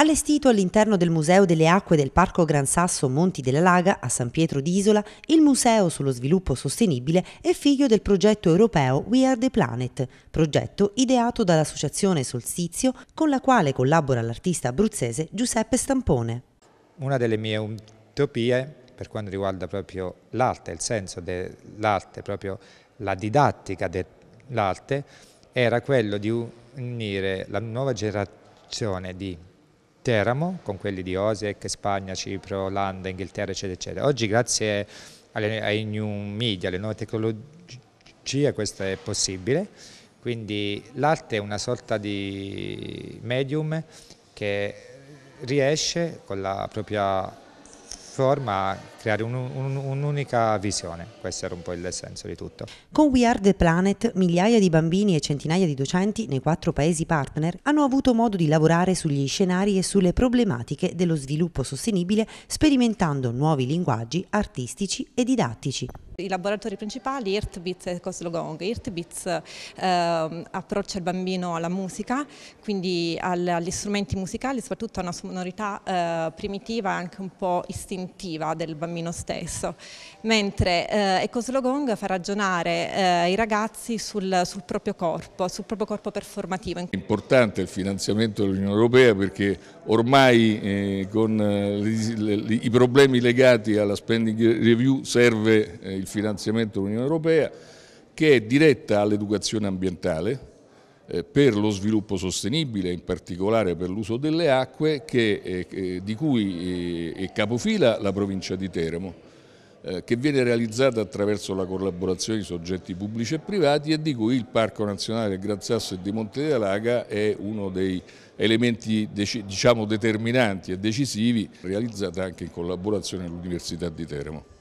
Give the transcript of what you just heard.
Allestito all'interno del Museo delle Acque del Parco Gran Sasso Monti della Laga a San Pietro d'Isola, il Museo sullo sviluppo sostenibile è figlio del progetto europeo We Are the Planet, progetto ideato dall'associazione Solstizio con la quale collabora l'artista abruzzese Giuseppe Stampone. Una delle mie utopie per quanto riguarda proprio l'arte, il senso dell'arte, proprio la didattica dell'arte, era quello di unire la nuova generazione di Teramo, con quelli di Osec, Spagna, Cipro, Olanda, Inghilterra, eccetera, eccetera. Oggi grazie alle, ai new media, alle nuove tecnologie, questo è possibile. Quindi l'arte è una sorta di medium che riesce con la propria forma, creare un, un, un'unica visione, questo era un po' il senso di tutto. Con We Are the Planet, migliaia di bambini e centinaia di docenti nei quattro paesi partner hanno avuto modo di lavorare sugli scenari e sulle problematiche dello sviluppo sostenibile sperimentando nuovi linguaggi artistici e didattici. I laboratori principali, Irtbits e Coslogong. Irtbits eh, approccia il bambino alla musica, quindi al, agli strumenti musicali, soprattutto a una sonorità eh, primitiva e anche un po' istintiva del bambino stesso, mentre eh, Ecoslogong fa ragionare eh, i ragazzi sul, sul, proprio corpo, sul proprio corpo performativo. importante il finanziamento dell'Unione Europea perché ormai eh, con eh, i problemi legati alla spending review serve eh, il finanziamento dell'Unione Europea che è diretta all'educazione ambientale eh, per lo sviluppo sostenibile, in particolare per l'uso delle acque, che, eh, eh di cui eh, è capofila la provincia di Teramo eh, che viene realizzata attraverso la collaborazione di soggetti pubblici e privati e di cui il Parco Nazionale del Gran Sasso e di Monte della Laga è uno dei elementi diciamo, determinanti e decisivi realizzata anche in collaborazione all'Università di Teramo.